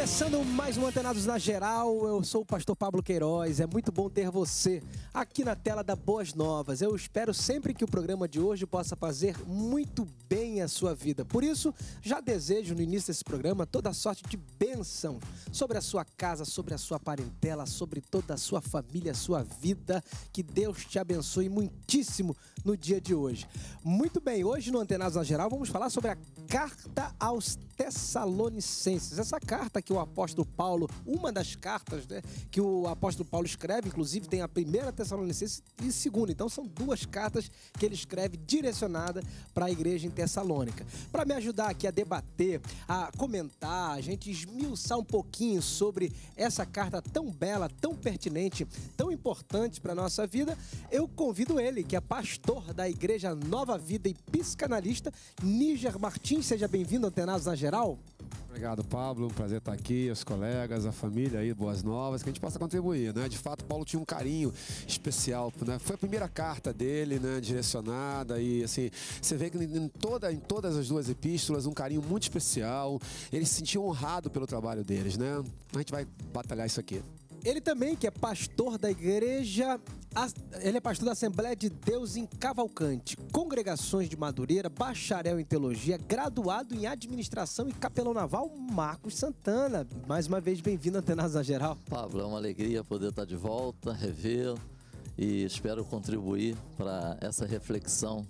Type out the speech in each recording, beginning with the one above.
Começando mais um Antenados na Geral, eu sou o pastor Pablo Queiroz. É muito bom ter você aqui na tela da Boas Novas. Eu espero sempre que o programa de hoje possa fazer muito bem a sua vida. Por isso, já desejo no início desse programa toda sorte de bênção sobre a sua casa, sobre a sua parentela, sobre toda a sua família, a sua vida. Que Deus te abençoe muitíssimo no dia de hoje. Muito bem, hoje no Antenados na Geral vamos falar sobre a Carta aos Tessalonicenses. Essa carta que o apóstolo Paulo, uma das cartas né, que o apóstolo Paulo escreve, inclusive tem a primeira Tessalonicenses e a segunda. Então são duas cartas que ele escreve direcionada para a igreja em Tessalônica. Para me ajudar aqui a debater, a comentar, a gente esmiuçar um pouquinho sobre essa carta tão bela, tão pertinente, tão importante para nossa vida, eu convido ele, que é pastor da igreja Nova Vida e psicanalista, Níger Martins. Seja bem-vindo, Antenados na Geral geral? Obrigado, Pablo. Um prazer estar aqui, os colegas, a família aí, Boas Novas, que a gente possa contribuir, né? De fato, Paulo tinha um carinho especial, né? Foi a primeira carta dele, né? Direcionada e, assim, você vê que em, toda, em todas as duas epístolas, um carinho muito especial. Ele se sentiu honrado pelo trabalho deles, né? A gente vai batalhar isso aqui. Ele também, que é pastor da igreja ele é pastor da Assembleia de Deus em Cavalcante, congregações de Madureira, bacharel em teologia, graduado em administração e capelão naval, Marcos Santana. Mais uma vez, bem-vindo à Antenasa Geral. Pablo, é uma alegria poder estar de volta, rever e espero contribuir para essa reflexão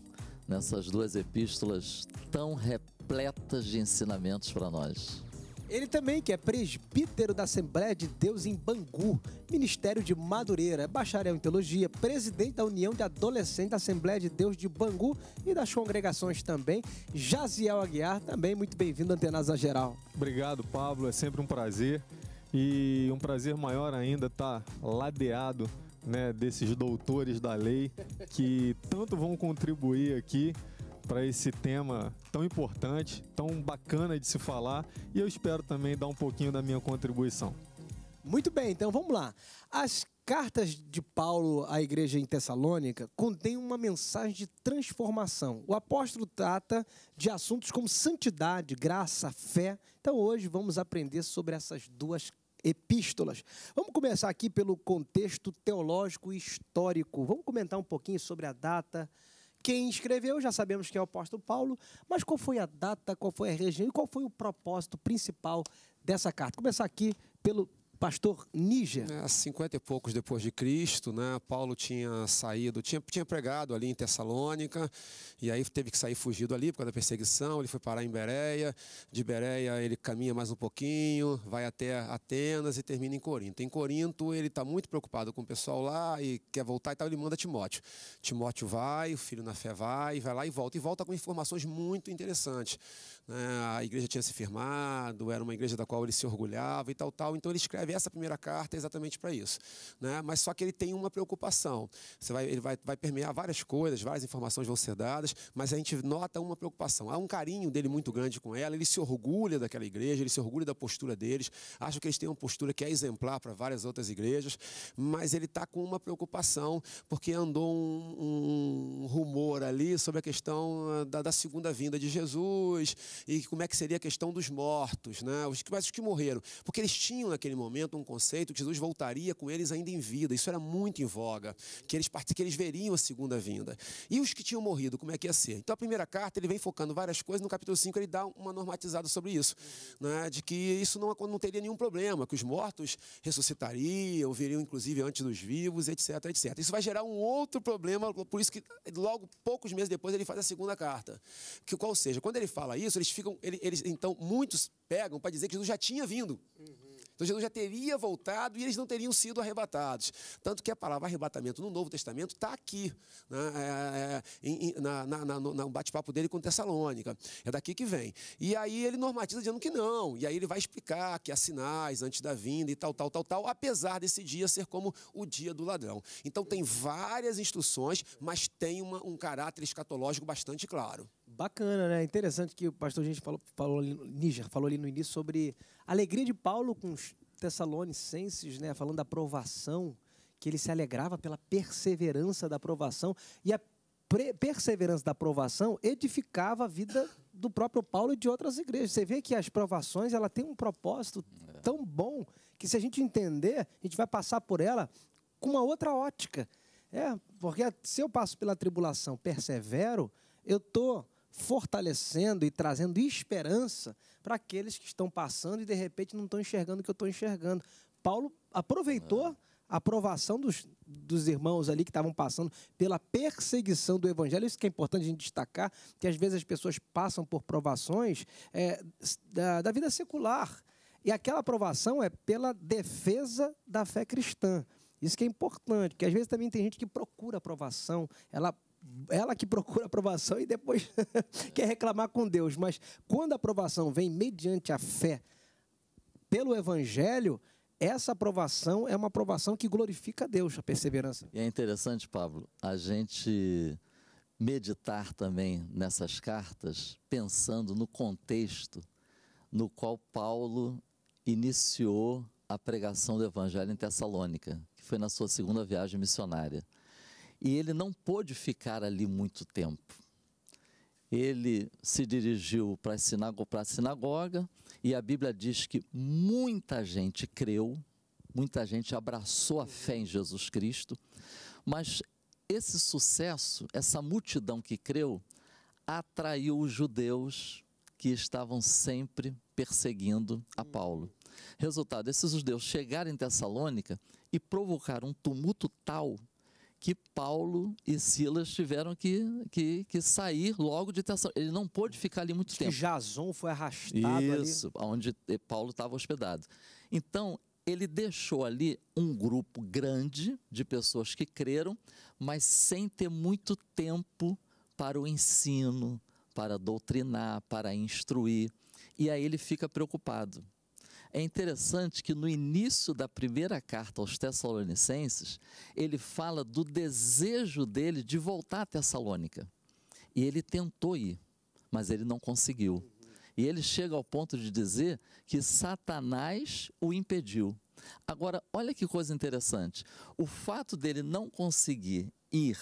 nessas duas epístolas tão repletas de ensinamentos para nós. Ele também que é presbítero da Assembleia de Deus em Bangu, Ministério de Madureira, é bacharel em teologia, presidente da União de Adolescentes da Assembleia de Deus de Bangu e das congregações também. Jaziel Aguiar, também muito bem-vindo Antenas a Geral. Obrigado, Pablo, é sempre um prazer e um prazer maior ainda estar tá ladeado né, desses doutores da lei que tanto vão contribuir aqui para esse tema tão importante, tão bacana de se falar e eu espero também dar um pouquinho da minha contribuição. Muito bem, então vamos lá. As cartas de Paulo à igreja em Tessalônica contêm uma mensagem de transformação. O apóstolo trata de assuntos como santidade, graça, fé. Então hoje vamos aprender sobre essas duas epístolas. Vamos começar aqui pelo contexto teológico e histórico. Vamos comentar um pouquinho sobre a data quem escreveu, já sabemos que é o apóstolo Paulo, mas qual foi a data, qual foi a região e qual foi o propósito principal dessa carta? Começar aqui pelo pastor Níger. É, 50 e poucos depois de Cristo, né? Paulo tinha saído, tinha, tinha pregado ali em Tessalônica, e aí teve que sair fugido ali por causa da perseguição, ele foi parar em Bereia, de Bereia ele caminha mais um pouquinho, vai até Atenas e termina em Corinto. Em Corinto ele está muito preocupado com o pessoal lá e quer voltar e tal, ele manda Timóteo. Timóteo vai, o filho na fé vai, vai lá e volta, e volta com informações muito interessantes. Né? A igreja tinha se firmado, era uma igreja da qual ele se orgulhava e tal, tal, então ele escreve escrever essa primeira carta é exatamente para isso. Né? Mas só que ele tem uma preocupação. Você vai, ele vai, vai permear várias coisas, várias informações vão ser dadas, mas a gente nota uma preocupação. Há um carinho dele muito grande com ela, ele se orgulha daquela igreja, ele se orgulha da postura deles, acha que eles têm uma postura que é exemplar para várias outras igrejas, mas ele está com uma preocupação, porque andou um, um, rumor ali sobre a questão ah, da, da segunda vinda de Jesus e como é que seria a questão dos mortos, né? os, mas os que morreram. Porque eles tinham naquele momento um conceito que Jesus voltaria com eles ainda em vida. Isso era muito em voga, que eles, que eles veriam a segunda vinda. E os que tinham morrido, como é que ia ser? Então a primeira carta ele vem focando várias coisas, no capítulo 5 ele dá uma normatizada sobre isso, né? de que isso não, não teria nenhum problema, que os mortos ressuscitariam, viriam inclusive antes dos vivos, etc, etc. Isso vai gerar um outro problema, por isso que logo poucos meses depois ele faz a segunda carta. Que, qual seja, quando ele fala isso, eles ficam, eles, eles então muitos pegam para dizer que Jesus já tinha vindo. Uhum. Então Jesus já teria voltado e eles não teriam sido arrebatados. Tanto que a palavra arrebatamento no Novo Testamento está aqui, né, é, é, é na, na, na, no bate-papo dele com Tessalônica. É daqui que vem. E aí ele normatiza dizendo que não. E aí ele vai explicar que há sinais antes da vinda e tal, tal, tal, tal, apesar desse dia ser como o dia do ladrão. Então tem várias instruções, mas tem uma, um caráter escatológico bastante claro. Bacana, né? Interessante que o pastor Gente falou, falou ali, Níger, falou ali no início sobre a alegria de Paulo com os tessalonicenses, né? Falando da provação, que ele se alegrava pela perseverança da provação e a perseverança da provação edificava a vida do próprio Paulo e de outras igrejas. Você vê que as provações ela tem um propósito é. tão bom que se a gente entender, a gente vai passar por ela com uma outra ótica. É, porque se eu passo pela tribulação, persevero, eu tô fortalecendo e trazendo esperança para aqueles que estão passando e de repente não estão enxergando o que eu estou enxergando. Paulo aproveitou é. a aprovação dos, dos irmãos ali que estavam passando pela perseguição do evangelho. Isso que é importante a gente destacar, que às vezes as pessoas passam por provações é, da, da vida secular. E aquela aprovação é pela defesa da fé cristã. Isso que é importante, porque às vezes também tem gente que procura aprovação, ela ela que procura aprovação e depois quer reclamar com Deus. Mas quando a aprovação vem mediante a fé pelo Evangelho, essa aprovação é uma aprovação que glorifica a Deus, a perseverança. E é interessante, Pablo, a gente meditar também nessas cartas, pensando no contexto no qual Paulo iniciou a pregação do Evangelho em Tessalônica, que foi na sua segunda viagem missionária e ele não pôde ficar ali muito tempo. Ele se dirigiu para a sinagoga, para a sinagoga e a Bíblia diz que muita gente creu, muita gente abraçou a fé em Jesus Cristo, mas esse sucesso, essa multidão que creu, atraiu os judeus que estavam sempre perseguindo a Paulo. Resultado, esses judeus chegaram em Tessalônica e provocaram um tumulto tal que Paulo e Silas tiveram que, que, que sair logo de Tessalônica. Ele não pôde ficar ali muito Acho tempo. Que Jason foi arrastado Isso, ali. onde Paulo estava hospedado. Então, ele deixou ali um grupo grande de pessoas que creram, mas sem ter muito tempo para o ensino, para doutrinar, para instruir. E aí ele fica preocupado. É interessante que no início da primeira carta aos Tessalonicenses, ele fala do desejo dele de voltar a Tessalônica. E ele tentou ir, mas ele não conseguiu. E ele chega ao ponto de dizer que Satanás o impediu. Agora, olha que coisa interessante. O fato dele não conseguir ir,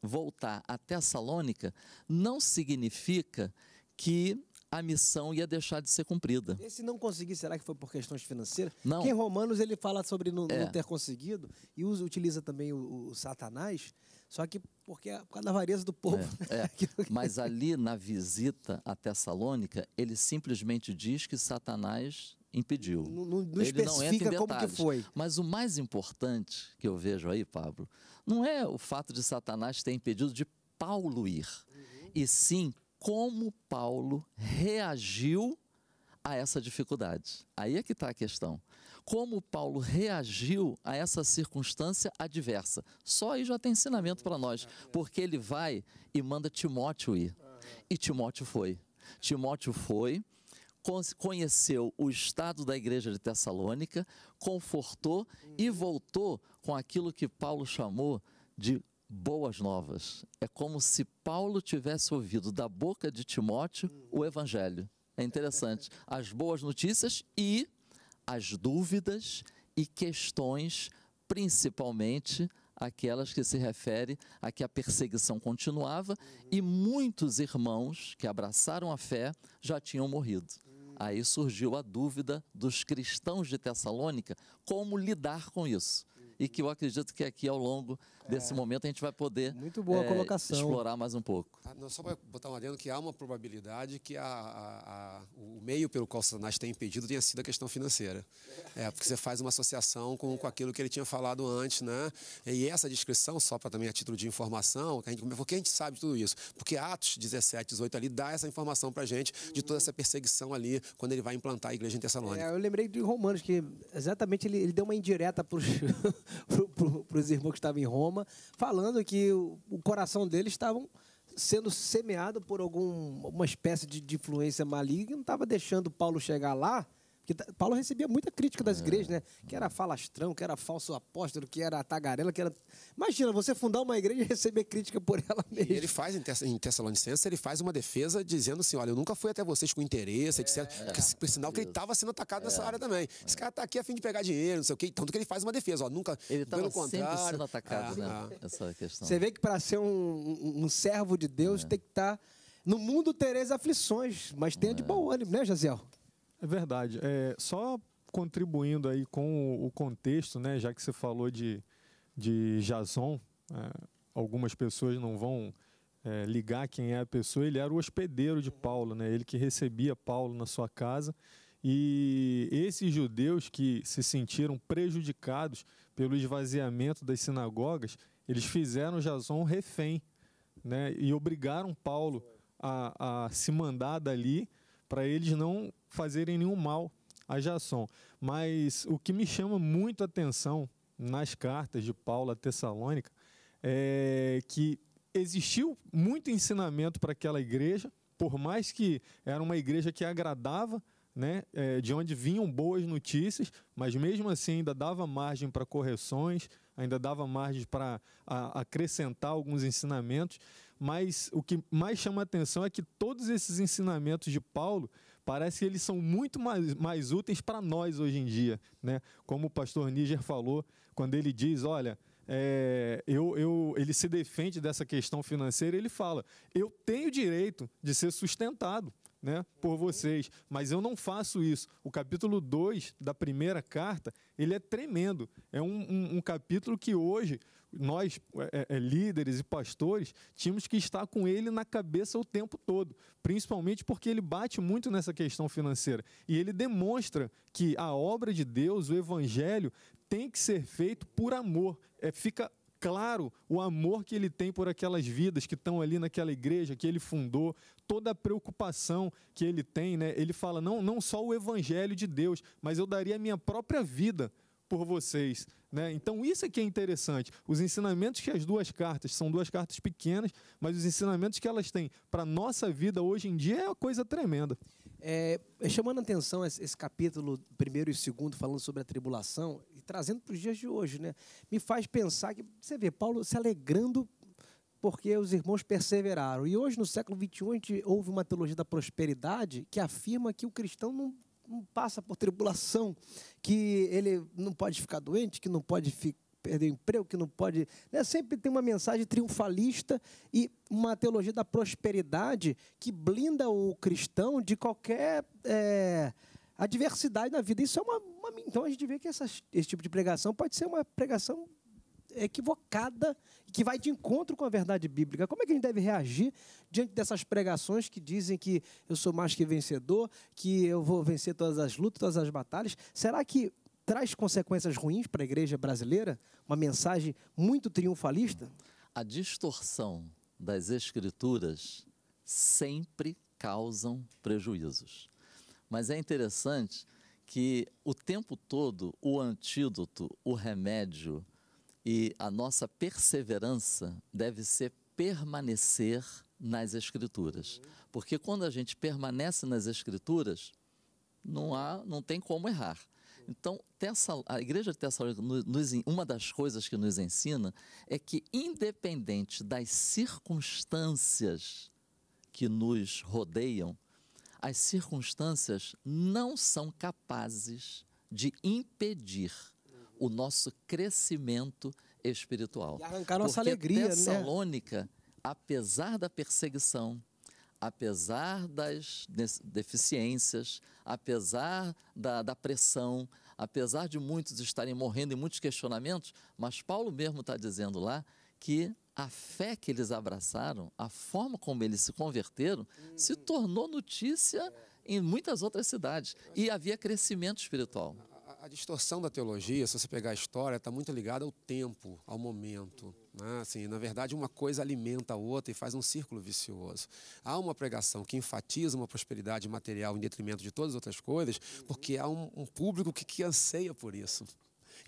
voltar a Tessalônica, não significa que a missão ia deixar de ser cumprida. E se não conseguir, será que foi por questões financeiras? Não. Porque em Romanos ele fala sobre não, é. não ter conseguido e usa, utiliza também o, o, Satanás, só que porque é por causa da avareza do povo. É, né? é. Mas ali na visita a Tessalônica, ele simplesmente diz que Satanás impediu. Não, não, não ele não entra em detalhes. foi. Mas o mais importante que eu vejo aí, Pablo, não é o fato de Satanás ter impedido de Paulo ir, uhum. e sim como Paulo reagiu a essa dificuldade. Aí é que está a questão. Como Paulo reagiu a essa circunstância adversa. Só aí já tem ensinamento para nós, porque ele vai e manda Timóteo ir. E Timóteo foi. Timóteo foi, conheceu o estado da igreja de Tessalônica, confortou e voltou com aquilo que Paulo chamou de boas novas. É como se Paulo tivesse ouvido da boca de Timóteo o evangelho. É interessante. As boas notícias e as dúvidas e questões, principalmente aquelas que se refere a que a perseguição continuava e muitos irmãos que abraçaram a fé já tinham morrido. Aí surgiu a dúvida dos cristãos de Tessalônica como lidar com isso e que eu acredito que aqui ao longo desse é. momento a gente vai poder muito boa é, colocação. explorar mais um pouco. Ah, não, só para botar um adendo que há uma probabilidade que a, a, a, o meio pelo qual Satanás tem impedido tenha sido a questão financeira. É, porque você faz uma associação com, com aquilo que ele tinha falado antes, né? E essa descrição, só para também a título de informação, que a gente, porque a gente sabe de tudo isso? Porque Atos 17, 18 ali dá essa informação para a gente de toda essa perseguição ali quando ele vai implantar a igreja em Tessalônica. É, eu lembrei de Romanos, que exatamente ele, ele deu uma indireta para para os irmãos que estavam em Roma, falando que o, o coração deles estava sendo semeado por algum, uma espécie de, de influência maligna, não estava deixando Paulo chegar lá Paulo recebia muita crítica das é. igrejas, né? Que era falastrão, que era falso apóstolo, que era tagarela, que era. Imagina, você fundar uma igreja e receber crítica por ela mesmo. E ele faz, em Tessalonicenses, ele faz uma defesa dizendo assim: olha, eu nunca fui até vocês com interesse, é. etc. Porque, por sinal que ele estava sendo atacado é. nessa área também. Esse cara tá aqui a fim de pegar dinheiro, não sei o quê. Tanto que ele faz uma defesa, ó, nunca. Ele estava sendo atacado, ah, né? Ah. Essa questão. Você vê que para ser um, um, um, servo de Deus é. tem que estar. Tá... No mundo tereis aflições, mas tenha de é. bom ânimo, né, Jaziel? É verdade. É, só contribuindo aí com o contexto, né, já que você falou de, de Jason, é, algumas pessoas não vão é, ligar quem é a pessoa, ele era o hospedeiro de Paulo, né, ele que recebia Paulo na sua casa. E esses judeus que se sentiram prejudicados pelo esvaziamento das sinagogas, eles fizeram Jason refém né, e obrigaram Paulo a, a se mandar dali para eles não fazerem nenhum mal a Jason. Mas o que me chama muito a atenção nas cartas de Paulo a Tessalônica é que existiu muito ensinamento para aquela igreja, por mais que era uma igreja que agradava, né, é, de onde vinham boas notícias, mas mesmo assim ainda dava margem para correções, ainda dava margem para acrescentar alguns ensinamentos. Mas o que mais chama atenção é que todos esses ensinamentos de Paulo Parece que eles são muito mais, mais úteis para nós hoje em dia, né? Como o pastor Níger falou, quando ele diz, olha, é, eu, eu, ele se defende dessa questão financeira, ele fala: eu tenho direito de ser sustentado né, por vocês, mas eu não faço isso. O capítulo 2 da primeira carta, ele é tremendo. É um, um, um capítulo que hoje nós, é, é, é, líderes e pastores, tínhamos que estar com ele na cabeça o tempo todo, principalmente porque ele bate muito nessa questão financeira. E ele demonstra que a obra de Deus, o evangelho, tem que ser feito por amor. É, fica claro o amor que ele tem por aquelas vidas que estão ali naquela igreja que ele fundou, toda a preocupação que ele tem, né? Ele fala não, não só o evangelho de Deus, mas eu daria a minha própria vida por vocês, né? Então isso é que é interessante. Os ensinamentos que as duas cartas são duas cartas pequenas, mas os ensinamentos que elas têm para nossa vida hoje em dia é uma coisa tremenda. É, é, chamando a atenção esse, esse capítulo primeiro e segundo, falando sobre a tribulação, e trazendo para os dias de hoje, né? me faz pensar que, você vê, Paulo se alegrando porque os irmãos perseveraram. E hoje, no século XXI, a gente ouve uma teologia da prosperidade que afirma que o cristão não, não passa por tribulação, que ele não pode ficar doente, que não pode ficar perder é o emprego, que não pode. Né? Sempre tem uma mensagem triunfalista e uma teologia da prosperidade que blinda o cristão de qualquer é, adversidade na vida. Isso é uma, uma Então a gente vê que essa, esse tipo de pregação pode ser uma pregação equivocada que vai de encontro com a verdade bíblica. Como é que a gente deve reagir diante dessas pregações que dizem que eu sou mais que vencedor, que eu vou vencer todas as lutas, todas as batalhas? Será que traz consequências ruins para a igreja brasileira? Uma mensagem muito triunfalista? A distorção das escrituras sempre causam prejuízos. Mas é interessante que o tempo todo o antídoto, o remédio e a nossa perseverança deve ser permanecer nas escrituras. Porque quando a gente permanece nas escrituras, não há, não tem como errar. Então, Tessal, a igreja de Tessalônica, uma das coisas que nos ensina é que, independente das circunstâncias que nos rodeiam, as circunstâncias não são capazes de impedir o nosso crescimento espiritual. E arrancar nossa Porque alegria, né? Tessalônica, né? apesar da perseguição, apesar das deficiências, apesar da, da, pressão, apesar de muitos estarem morrendo e muitos questionamentos, mas Paulo mesmo está dizendo lá que a fé que eles abraçaram, a forma como eles se converteram, hum. se tornou notícia em muitas outras cidades e havia crescimento espiritual a, distorção da teologia, se você pegar a história, está muito ligada ao tempo, ao momento. Né? Assim, na verdade, uma coisa alimenta a outra e faz um círculo vicioso. Há uma pregação que enfatiza uma prosperidade material em detrimento de todas as outras coisas, porque há um, um público que, que anseia por isso.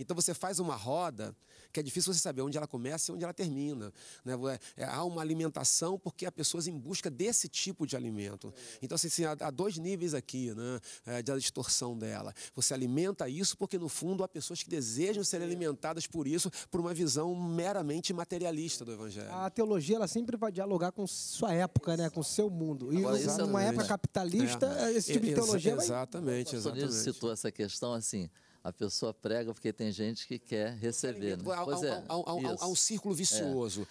Então você faz uma roda que é difícil você saber onde ela começa e onde ela termina. Né? É, é, há uma alimentação porque há pessoas em busca desse tipo de alimento. Então, assim, assim há, há, dois níveis aqui né, é, da de distorção dela. Você alimenta isso porque, no fundo, há pessoas que desejam ser alimentadas por isso, por uma visão meramente materialista do Evangelho. A teologia ela sempre vai dialogar com sua época, né? com seu mundo. E Agora, numa época capitalista, é. esse tipo de teologia. Exatamente, vai... exatamente, exatamente. Você citou essa questão assim a pessoa prega porque tem gente que quer receber. Né? Pois é, há, um círculo vicioso.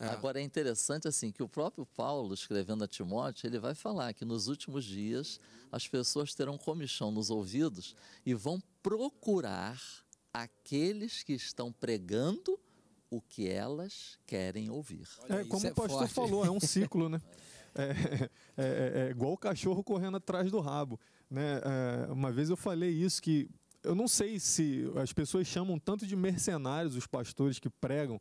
É. Agora é interessante assim que o próprio Paulo escrevendo a Timóteo, ele vai falar que nos últimos dias as pessoas terão comichão nos ouvidos e vão procurar aqueles que estão pregando o que elas querem ouvir. É, como o pastor é falou, é um ciclo, né? É, é, é, igual o cachorro correndo atrás do rabo. Né? uma vez eu falei isso, que eu não sei se as pessoas chamam tanto de mercenários os pastores que pregam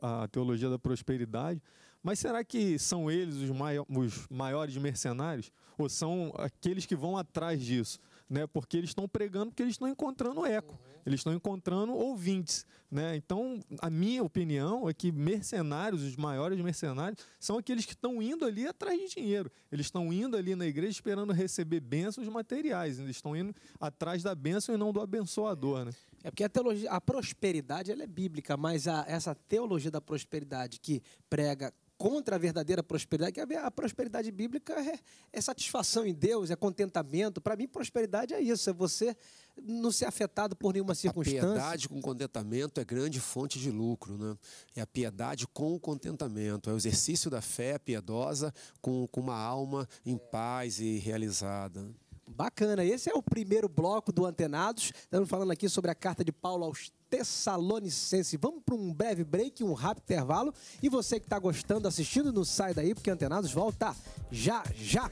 a, teologia da prosperidade, mas será que são eles os, maiores mercenários? Ou são aqueles que vão atrás disso? né? Porque eles estão pregando porque eles estão encontrando eco, uhum. eles estão encontrando ouvintes, né? Então, a minha opinião é que mercenários, os maiores mercenários, são aqueles que estão indo ali atrás de dinheiro. Eles estão indo ali na igreja esperando receber bênçãos materiais, eles estão indo atrás da bênção e não do abençoador, é. né? É porque a teologia, a prosperidade ela é bíblica, mas a, essa teologia da prosperidade que prega contra a verdadeira prosperidade, que a prosperidade bíblica é, é satisfação em Deus, é contentamento. Para mim, prosperidade é isso, é você não ser afetado por nenhuma circunstância. A piedade com contentamento é grande fonte de lucro, né? É a piedade com o contentamento, é o exercício da fé piedosa com, com uma alma em paz e realizada. Bacana, esse é o primeiro bloco do Antenados. Estamos falando aqui sobre a carta de Paulo aos Tessalonicense. Vamos para um breve break, um rápido intervalo. E você que está gostando, assistindo, não sai daí, porque Antenados volta já já.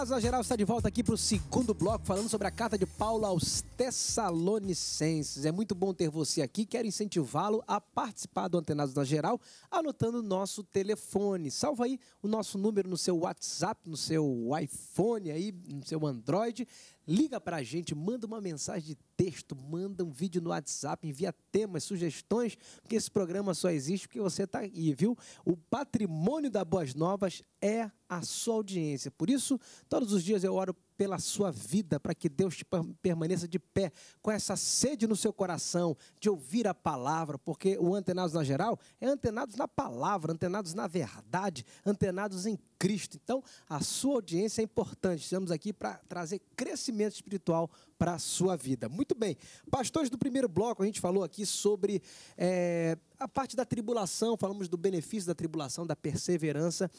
Recados Geral está de volta aqui para o segundo bloco, falando sobre a carta de Paulo aos Tessalonicenses. É muito bom ter você aqui. Quero incentivá-lo a participar do Antenados da Geral, anotando o nosso telefone. Salva aí o nosso número no seu WhatsApp, no seu iPhone, aí, no seu Android. Liga para a gente, manda uma mensagem de texto, manda um vídeo no WhatsApp, envia temas, sugestões, porque esse programa só existe porque você está aí, viu? O patrimônio da Boas Novas é a sua audiência. Por isso, todos os dias eu oro pela sua vida, para que Deus permaneça de pé, com essa sede no seu coração de ouvir a palavra, porque o antenados na geral é antenados na palavra, antenados na verdade, antenados em Cristo. Então, a sua audiência é importante. Estamos aqui para trazer crescimento espiritual para a sua vida. Muito bem, pastores do primeiro bloco, a gente falou aqui sobre é, a parte da tribulação, falamos do benefício da tribulação, da perseverança.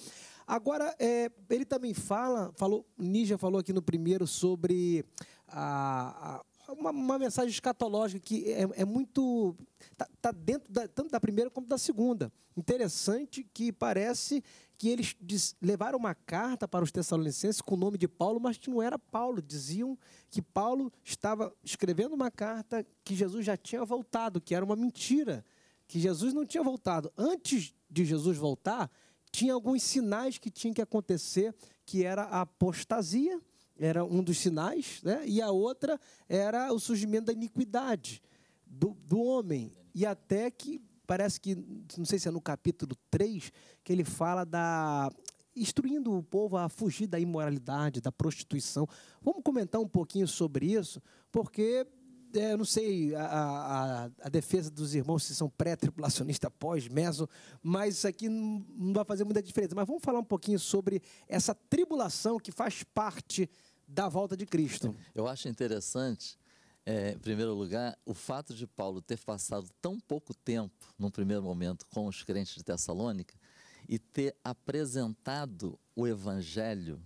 Agora, é, ele também fala, falou, Ninja falou aqui no primeiro sobre a, a, uma, uma, mensagem escatológica que é, é muito. Está tá dentro da, tanto da primeira como da segunda. Interessante que parece que eles diz, levaram uma carta para os Tessalonicenses com o nome de Paulo, mas que não era Paulo. Diziam que Paulo estava escrevendo uma carta que Jesus já tinha voltado, que era uma mentira. Que Jesus não tinha voltado. Antes de Jesus voltar, tinha alguns sinais que tinham que acontecer, que era a apostasia, era um dos sinais, né? e a outra era o surgimento da iniquidade do, do homem. E até que, parece que, não sei se é no capítulo 3, que ele fala da instruindo o povo a fugir da imoralidade, da prostituição. Vamos comentar um pouquinho sobre isso, porque é, eu não sei a, a, a, defesa dos irmãos se são pré-tribulacionista, pós, meso, mas isso aqui não vai fazer muita diferença. Mas vamos falar um pouquinho sobre essa tribulação que faz parte da volta de Cristo. Eu acho interessante, é, em primeiro lugar, o fato de Paulo ter passado tão pouco tempo, num primeiro momento, com os crentes de Tessalônica e ter apresentado o evangelho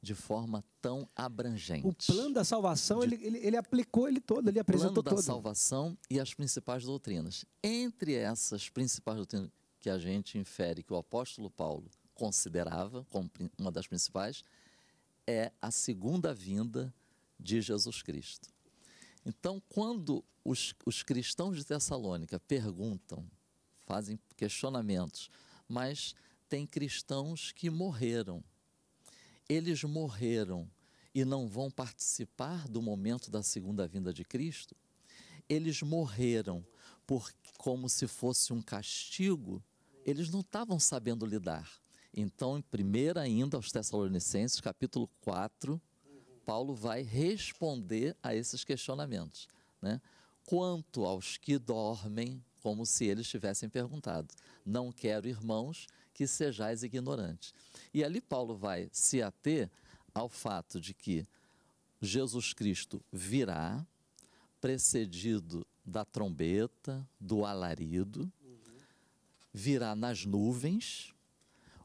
de forma tão abrangente. O plano da salvação, de... ele, ele, ele, aplicou ele todo, ele apresentou todo. O plano da todo. salvação e as principais doutrinas. Entre essas principais doutrinas que a gente infere que o apóstolo Paulo considerava como uma das principais, é a segunda vinda de Jesus Cristo. Então, quando os, os cristãos de Tessalônica perguntam, fazem questionamentos, mas tem cristãos que morreram eles morreram e não vão participar do momento da segunda vinda de Cristo, eles morreram por, como se fosse um castigo, eles não estavam sabendo lidar. Então, em primeira ainda aos Tessalonicenses, capítulo 4, Paulo vai responder a esses questionamentos. Né? Quanto aos que dormem, como se eles tivessem perguntado, não quero, irmãos, que sejais ignorantes. E ali Paulo vai se ater ao fato de que Jesus Cristo virá, precedido da trombeta, do alarido, virá nas nuvens,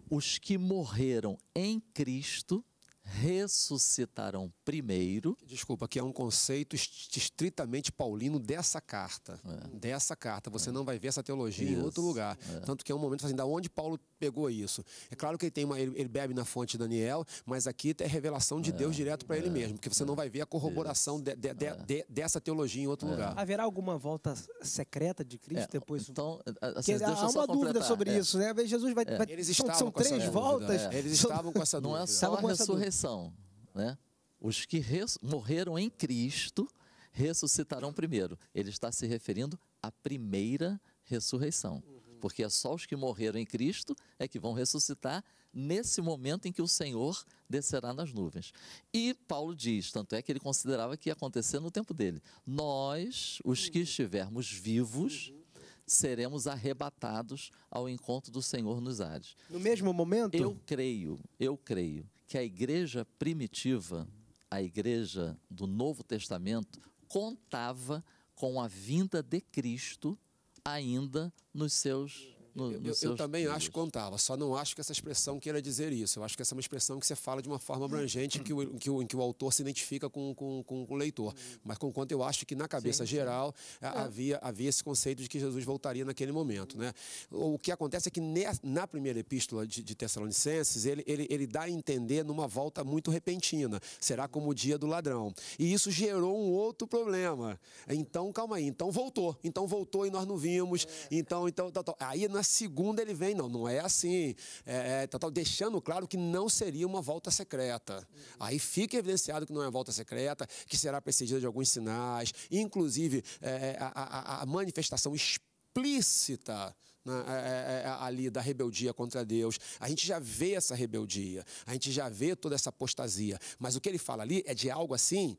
os que morreram em Cristo ressuscitarão primeiro. Desculpa, que é um conceito estritamente paulino dessa carta. É. Dessa carta. Você é. não vai ver essa teologia isso. em outro lugar. É. Tanto que é um momento assim, da onde Paulo pegou isso. É claro que ele tem uma, ele, bebe na fonte de Daniel, mas aqui é revelação de é. Deus direto para ele é. mesmo, porque você não vai ver a corroboração de, de, é. de, dessa teologia em outro lugar. Haverá alguma volta secreta de Cristo depois? Então, assim, há uma completar. dúvida sobre isso, né? Jesus vai, vai... Eles são, estavam são três voltas. Eles estavam com essa dúvida. Né? Não é só a ressurreição são, né? Os que morreram em Cristo ressuscitarão primeiro. Ele está se referindo à primeira ressurreição. Uhum. Porque é só os que morreram em Cristo é que vão ressuscitar nesse momento em que o Senhor descerá nas nuvens. E Paulo diz, tanto é que ele considerava que ia acontecer no tempo dele: nós, os que uhum. estivermos vivos, uhum. seremos arrebatados ao encontro do Senhor nos ares. No mesmo momento? Eu creio, eu creio que a igreja primitiva, a igreja do Novo Testamento, contava com a vinda de Cristo ainda nos seus no, no eu, eu, também acho que contava, só não acho que essa expressão queira dizer isso. Eu acho que essa é uma expressão que você fala de uma forma abrangente que o, que o, em que o autor se identifica com, com, com o leitor. Mas, com quanto eu acho que na cabeça sim, geral sim. É. Havia, havia esse conceito de que Jesus voltaria naquele momento. Né? O que acontece é que na primeira epístola de, de Tessalonicenses, ele, ele, ele dá a entender numa volta muito repentina. Será como o dia do ladrão. E isso gerou um outro problema. Então, calma aí. Então voltou. Então voltou e nós não vimos. É. Então, então, então, então. Aí na na segunda ele vem. Não, não é assim. É, é, tá, tá, deixando claro que não seria uma volta secreta. Uhum. Aí fica evidenciado que não é volta secreta, que será precedida de alguns sinais, inclusive é, é a, a, a, manifestação explícita. Na, né, é, é, ali da rebeldia contra Deus. A gente já vê essa rebeldia, a gente já vê toda essa apostasia. Mas o que ele fala ali é de algo assim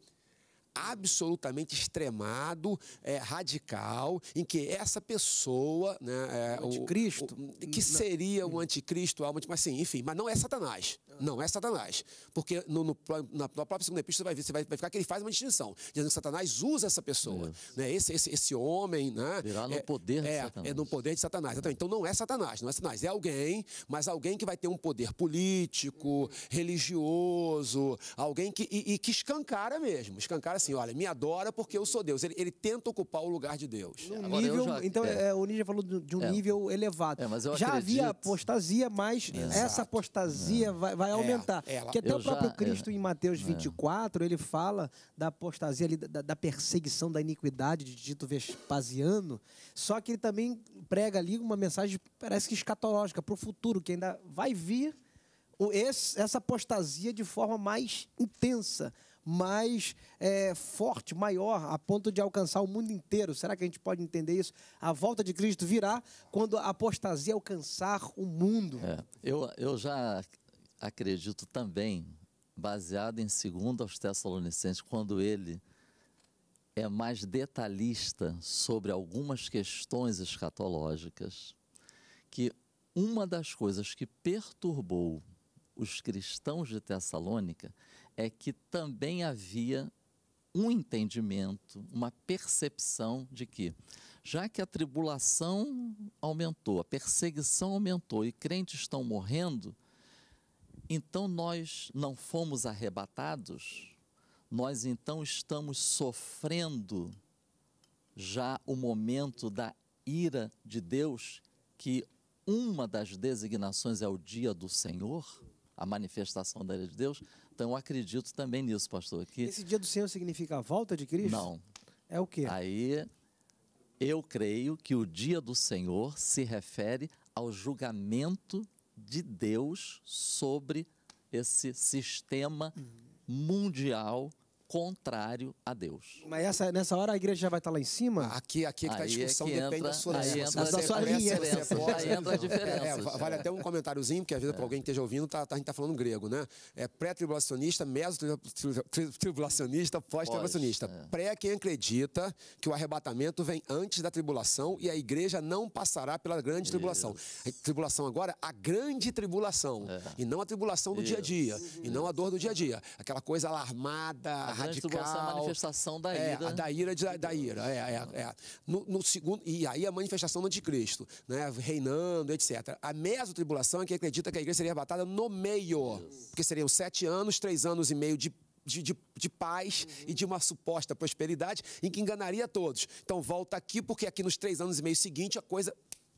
absolutamente extremado, é, radical, em que essa pessoa, né, é, o anticristo, o, que seria o hum. anticristo, alma, mas assim, enfim, mas não é Satanás, ah. não é Satanás, porque no, no na, própria segunda epístola você vai ver, você vai, vai, ficar que ele faz uma distinção, dizendo que Satanás usa essa pessoa, é. né, esse, esse, esse homem, né, no é, poder é, de Satanás, é no poder de Satanás, então, então não é Satanás, não é Satanás, é alguém, mas alguém que vai ter um poder político, uhum. religioso, alguém que e, e que escancara mesmo, escancara assim, olha, me adora porque eu sou Deus. Ele, ele tenta ocupar o lugar de Deus. Agora, nível, já, então, é. é. É, o Ninja falou de um é. nível elevado. É, já acredito... havia apostasia, mas Exato. essa apostasia é. vai, vai, aumentar. Ela... Porque até o próprio já... Cristo, em Mateus 24, ele fala da apostasia ali, da, da perseguição da iniquidade de Tito Vespasiano, só que ele também prega ali uma mensagem, parece que escatológica, para o futuro, que ainda vai vir essa apostasia de forma mais intensa mais é, forte, maior, a ponto de alcançar o mundo inteiro. Será que a gente pode entender isso? A volta de Cristo virá quando a apostasia alcançar o mundo. É, eu, eu já acredito também, baseado em 2 aos Tessalonicenses, quando ele é mais detalhista sobre algumas questões escatológicas, que uma das coisas que perturbou os cristãos de Tessalônica é que também havia um entendimento, uma percepção de que, já que a tribulação aumentou, a perseguição aumentou e crentes estão morrendo, então nós não fomos arrebatados, nós então estamos sofrendo já o momento da ira de Deus, que uma das designações é o dia do Senhor, a manifestação da ira de Deus, então acredito também nisso, pastor. Que... Esse dia do Senhor significa a volta de Cristo? Não. É o quê? Aí eu creio que o dia do Senhor se refere ao julgamento de Deus sobre esse sistema uhum. mundial contrário a Deus. Mas essa, nessa hora a igreja já vai estar lá em cima? Aqui, aqui tá é que está a discussão, é que depende entra, da sua aí entra, da sua linha. Aí entra a é diferença. É, vale até um comentáriozinho, porque às vezes é. para alguém que esteja ouvindo, tá, tá a gente está falando grego, né? É pré-tribulacionista, meso-tribulacionista, pós-tribulacionista. é. Pré quem acredita que o arrebatamento vem antes da tribulação e a igreja não passará pela grande tribulação. tribulação agora, a grande tribulação. É. E não a tribulação do Isso. dia a dia. E não a dor do dia a uhum. dia. Aquela coisa alarmada, radical. Durante a manifestação da é, ira. da ira, de, da ira, é, é, é. No, no, segundo, e aí a manifestação do anticristo, né? reinando, etc. A mesotribulação é que acredita que a igreja seria arrebatada no meio, porque seriam sete anos, três anos e meio de de, de, de, paz uhum. e de uma suposta prosperidade em que enganaria todos. Então volta aqui, porque aqui nos três anos e meio seguinte a coisa.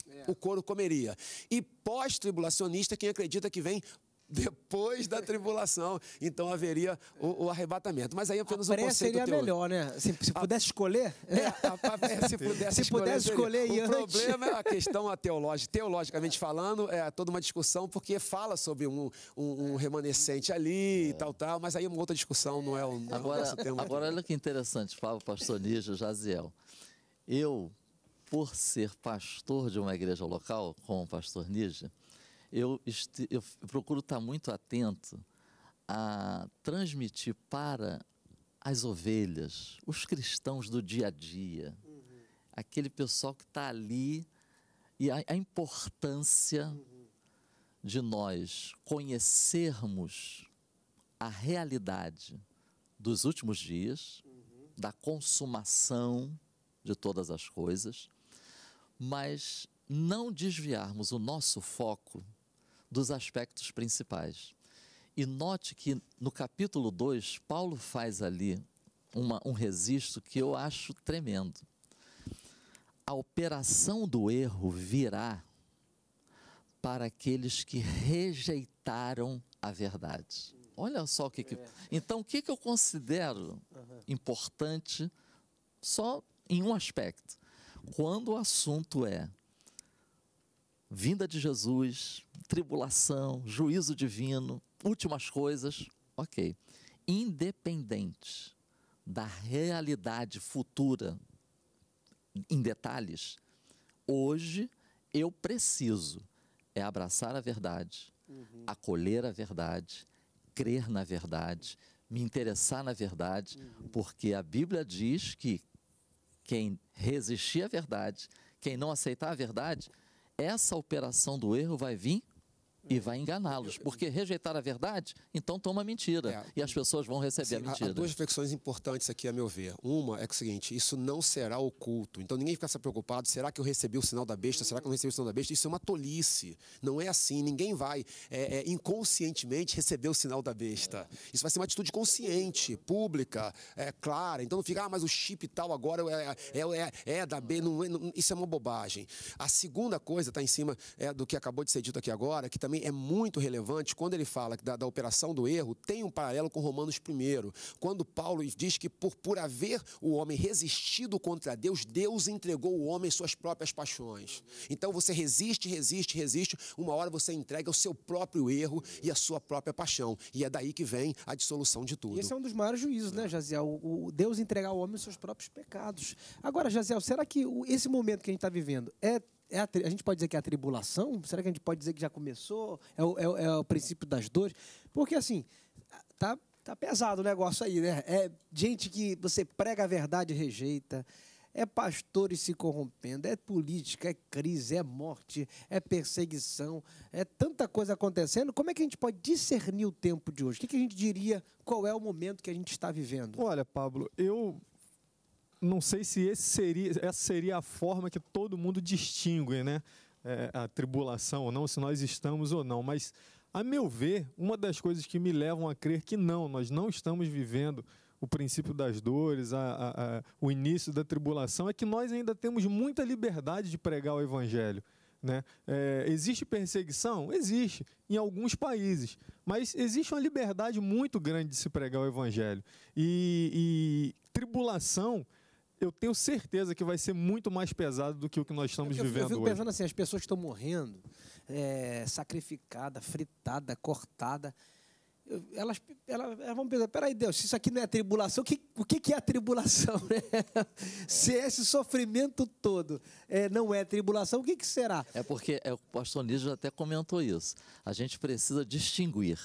É. O couro comeria. E pós-tribulacionista, quem acredita que vem depois da tribulação, então haveria o, o arrebatamento. Mas aí é apenas a um conceito seria teórico. melhor, né? Se, se pudesse a... escolher. É, né? a, a, é, se pudesse se escolher. Pudesse escolher o problema é a questão teológica. Teologicamente falando, é toda uma discussão, porque fala sobre um, um, um remanescente ali e tal, tal, mas aí é uma outra discussão, não é o, não agora, é o tema. Agora, olha que interessante, Fábio Pastor Nígio, Jaziel. Eu, por ser pastor de uma igreja local, como o pastor Nígio, eu, este, eu procuro estar muito atento a transmitir para as ovelhas, os cristãos do dia a dia, uhum. aquele pessoal que está ali e a, a importância uhum. de nós conhecermos a realidade dos últimos dias, uhum. da consumação de todas as coisas, mas não desviarmos o nosso foco dos aspectos principais. E note que no capítulo 2, Paulo faz ali uma, um registro que eu acho tremendo. A operação do erro virá para aqueles que rejeitaram a verdade. Olha só o que. que é. então, o que, que eu considero importante só em um aspecto? Quando o assunto é vinda de Jesus, tribulação, juízo divino, últimas coisas, ok. Independente da realidade futura em detalhes, hoje eu preciso é abraçar a verdade, uhum. acolher a verdade, crer na verdade, me interessar na verdade, uhum. porque a Bíblia diz que quem resistir à verdade, quem não aceitar a verdade, essa operação do erro vai vir e vai enganá-los, porque rejeitar a verdade, então toma mentira é, e as pessoas vão receber assim, a mentira. Há duas reflexões importantes aqui, a meu ver. Uma é, é o seguinte: isso não será oculto. Então ninguém fica preocupado: será que eu recebi o sinal da besta? Será que eu não recebi o sinal da besta? Isso é uma tolice. Não é assim. Ninguém vai é, é, inconscientemente receber o sinal da besta. Isso vai ser uma atitude consciente, pública, é, clara. Então não fica, ah, mas o chip tal agora é, é da B. Não, não, isso é uma bobagem. A segunda coisa está em cima do que acabou de ser dito aqui agora, que também também é muito relevante quando ele fala da, da operação do erro, tem um paralelo com Romanos 1. Quando Paulo diz que por, por haver o homem resistido contra Deus, Deus entregou o homem suas próprias paixões. Então você resiste, resiste, resiste, uma hora você entrega o seu próprio erro e a sua própria paixão. E é daí que vem a dissolução de tudo. E esse é um dos maiores juízos, né, é. Jaziel? O, o Deus entregar ao homem os seus próprios pecados. Agora, Jaziel, será que esse momento que a gente está vivendo é é a, a, gente pode dizer que é a tribulação? Será que a gente pode dizer que já começou? É o, é, é o princípio das dores? Porque, assim, tá, tá pesado o negócio aí, né? É gente que você prega a verdade e rejeita. É pastores se corrompendo, é política, é crise, é morte, é perseguição, é tanta coisa acontecendo. Como é que a gente pode discernir o tempo de hoje? O que a gente diria? Qual é o momento que a gente está vivendo? Olha, Pablo, eu não sei se seria, essa seria a forma que todo mundo distingue né? É, a tribulação ou não, se nós estamos ou não, mas a meu ver, uma das coisas que me levam a crer que não, nós não estamos vivendo o princípio das dores, a, a, a, o início da tribulação, é que nós ainda temos muita liberdade de pregar o evangelho. Né? É, existe perseguição? Existe, em alguns países. Mas existe uma liberdade muito grande de se pregar o Evangelho. E, e tribulação eu tenho certeza que vai ser muito mais pesado do que o que nós estamos eu, vivendo Eu fico hoje. pensando assim, as pessoas estão morrendo, é, sacrificada, fritada, cortada. Eu, elas, elas, elas, vão pensar, peraí, Deus, se isso aqui não é tribulação, que, o que, é a tribulação? Né? se é esse sofrimento todo é, não é tribulação, o que, que será? É porque é, o pastor Nígio até comentou isso. A gente precisa distinguir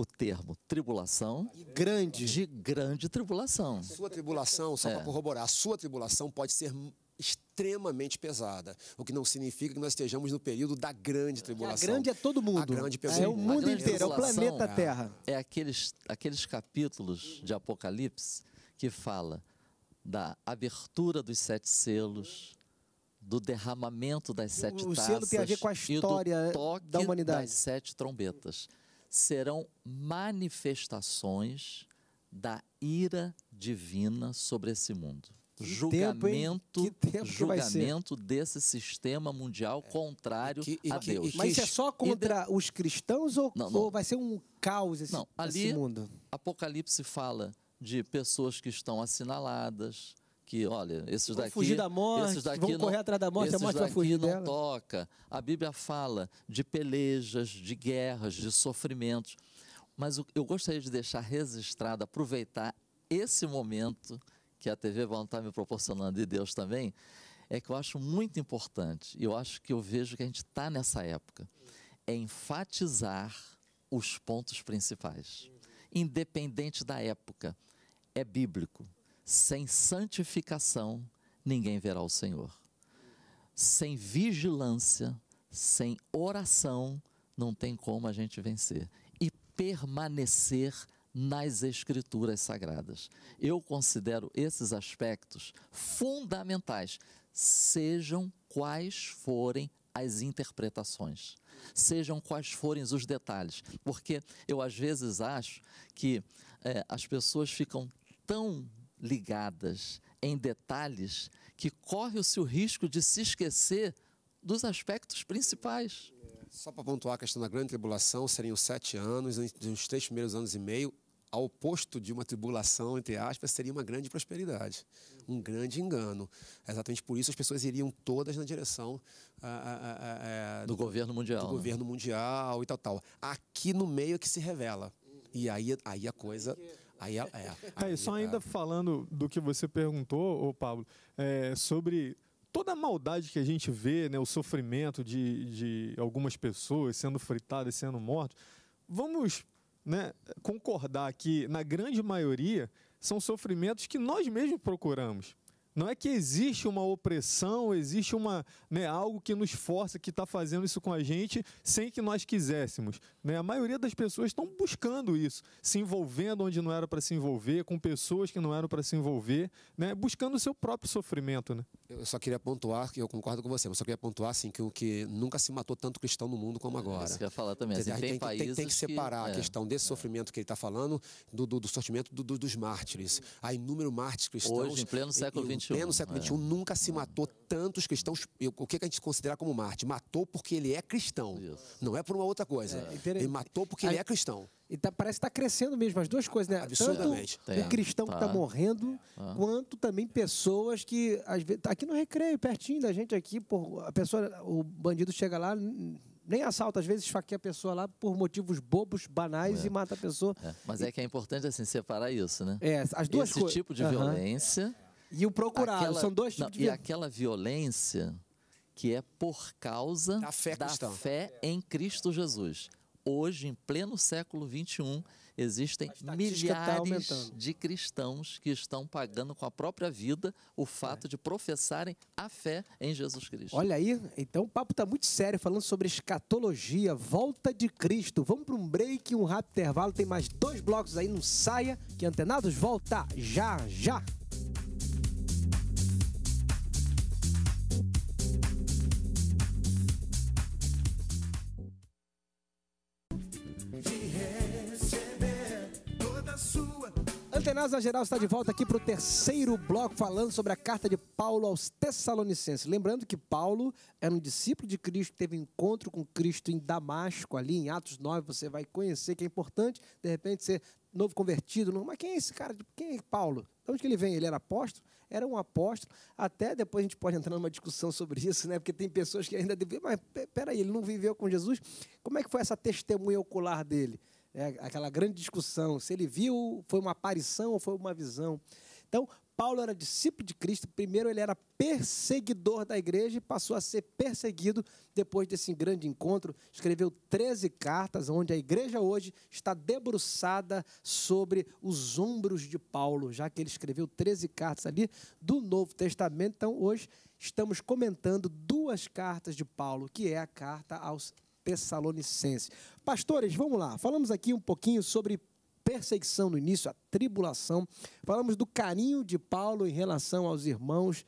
o termo tribulação grande. de grande tribulação. Sua tribulação, só é. para corroborar, a sua tribulação pode ser extremamente pesada, o que não significa que nós estejamos no período da grande tribulação. a grande é todo é mundo. A grande É o mundo inteiro, é o planeta Terra. É aqueles, aqueles capítulos de Apocalipse que fala da abertura dos sete selos, do derramamento das sete o taças. selo tem a ver com a história da humanidade. das sete trombetas serão manifestações da ira divina sobre esse mundo. Que julgamento, tempo, tempo julgamento desse sistema mundial é. contrário a Deus. Mas isso é só contra de... os cristãos ou, não, não. ou, vai ser um caos esse, não, ali, esse mundo? Apocalipse fala de pessoas que estão assinaladas, que, olha, esses daqui. Fugir da morte, esses daqui vão não, correr atrás da morte, a morte vai fugir. não dela. toca. A Bíblia fala de pelejas, de guerras, de sofrimentos. Mas eu gostaria de deixar registrado, aproveitar esse momento que a TV Vão estar me proporcionando, e Deus também, é que eu acho muito importante, e eu acho que eu vejo que a gente está nessa época, é enfatizar os pontos principais, independente da época. É bíblico. Sem santificação, ninguém verá o Senhor. Sem vigilância, sem oração, não tem como a gente vencer e permanecer nas Escrituras Sagradas. Eu considero esses aspectos fundamentais, sejam quais forem as interpretações, sejam quais forem os detalhes, porque eu às vezes acho que é, as pessoas ficam tão ligadas em detalhes que corre-se o risco de se esquecer dos aspectos principais. É, só para pontuar a questão da grande tribulação, seriam sete anos, nos três primeiros anos e meio, ao oposto de uma tribulação, entre aspas, seria uma grande prosperidade, um grande engano. Exatamente por isso as pessoas iriam todas na direção ah, ah, ah, do, ah, é, do, governo mundial. Do né? governo mundial e tal, tal. Aqui no meio é que se revela. E aí, aí a coisa. É Aí é, aí é, só ainda ah. falando do que você perguntou, ô Pablo, é, sobre toda a maldade que a gente vê, né, o sofrimento de, de algumas pessoas sendo fritadas, sendo mortas, vamos né, concordar que, na grande maioria, são sofrimentos que nós mesmos procuramos. Não é que existe uma opressão, existe uma, né, algo que nos força, que está fazendo isso com a gente sem que nós quiséssemos. Né? A maioria das pessoas estão buscando isso, se envolvendo onde não era para se envolver, com pessoas que não eram para se envolver, né? buscando o seu próprio sofrimento. Né? Eu só queria pontuar, que eu concordo com você, mas só queria pontuar assim, que, que nunca se matou tanto cristão no mundo como é, agora. Isso que eu ia falar também. Assim, tem, tem, países tem, tem que separar que, a é, questão desse é. sofrimento que ele está falando do, do, do sofrimento do, do, dos mártires. Há inúmeros mártires cristãos. Hoje, em pleno século XXI, pleno no século XXI, é. nunca se matou tantos cristãos. O que, a gente considera como Marte? Matou porque ele é cristão. Isso. Não é por uma outra coisa. É. Ele matou porque ele é cristão. E tá, parece que está crescendo mesmo as duas coisas, né? Absolutamente. Tanto o cristão tá. que está morrendo, ah. quanto também pessoas que, às vezes, tá aqui no recreio, pertinho da gente aqui, por, a pessoa, o bandido chega lá, nem assalta, às vezes esfaqueia a pessoa lá por motivos bobos, banais é. e mata a pessoa. É. Mas é que é importante assim separar isso, né? É, as duas Esse tipo de violência. E o procurar, aquela, são dois tipos não, de violência. E aquela violência que é por causa da fé, da fé em Cristo Jesus. Hoje, em pleno século XXI, existem tá milhares tá de cristãos que estão pagando com a própria vida o fato é. de professarem a fé em Jesus Cristo. Olha aí, então o papo está muito sério, falando sobre escatologia, volta de Cristo. Vamos para um break, um rápido intervalo, tem mais dois blocos aí, não saia, que Antenados volta já já. Tenasa Geral está de volta aqui para o terceiro bloco, falando sobre a carta de Paulo aos Tessalonicenses. Lembrando que Paulo era um discípulo de Cristo, teve um encontro com Cristo em Damasco, ali em Atos 9. Você vai conhecer que é importante, de repente, ser novo convertido. mas quem é esse cara? Quem é Paulo? De onde que ele vem? Ele era apóstolo? Era um apóstolo. Até depois a gente pode entrar numa discussão sobre isso, né? Porque tem pessoas que ainda. Mas peraí, ele não viveu com Jesus? Como é que foi essa testemunha ocular dele? Né? Aquela grande discussão: se ele viu, foi uma aparição ou foi uma visão. Então, Paulo era discípulo de Cristo, primeiro ele era perseguidor da igreja e passou a ser perseguido depois desse grande encontro. Escreveu 13 cartas, onde a igreja hoje está debruçada sobre os ombros de Paulo, já que ele escreveu 13 cartas ali do Novo Testamento. Então, hoje estamos comentando duas cartas de Paulo, que é a carta aos Tessalonicenses. Pastores, vamos lá. Falamos aqui um pouquinho sobre perseguição no início, a tribulação. Falamos do carinho de Paulo em relação aos irmãos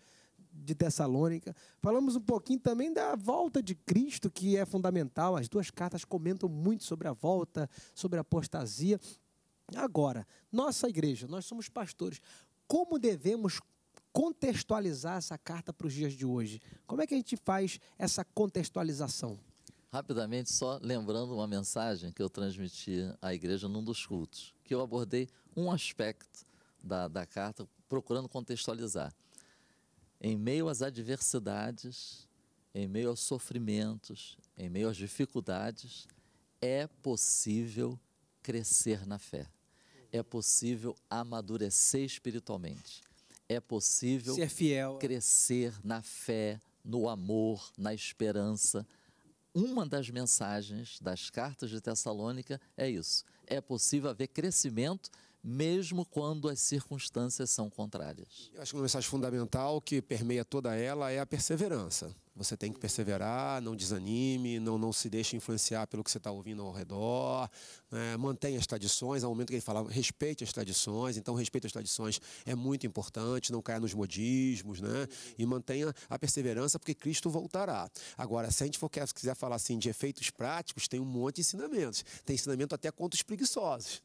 de Tessalônica. Falamos um pouquinho também da volta de Cristo, que é fundamental. As duas cartas comentam muito sobre a volta, sobre a apostasia. Agora, nossa igreja, nós somos pastores. Como devemos contextualizar essa carta para os dias de hoje? Como é que a gente faz essa contextualização? Rapidamente, só lembrando uma mensagem que eu transmiti à igreja num dos cultos, que eu abordei um aspecto da, da carta, procurando contextualizar. Em meio às adversidades, em meio aos sofrimentos, em meio às dificuldades, é possível crescer na fé. É possível amadurecer espiritualmente. É possível ser fiel, crescer na fé, no amor, na esperança uma das mensagens das cartas de Tessalônica é isso: é possível haver crescimento mesmo quando as circunstâncias são contrárias. Eu acho que uma mensagem fundamental que permeia toda ela é a perseverança. Você tem que perseverar, não desanime, não, não se deixe influenciar pelo que você está ouvindo ao redor. Né? Mantenha as tradições. Há um momento que ele fala, respeite as tradições. Então, respeito às tradições é muito importante. Não caia nos modismos, né? E mantenha a perseverança, porque Cristo voltará. Agora, se a gente for, quiser falar assim de efeitos práticos, tem um monte de ensinamentos. Tem ensinamento até contra os preguiçosos.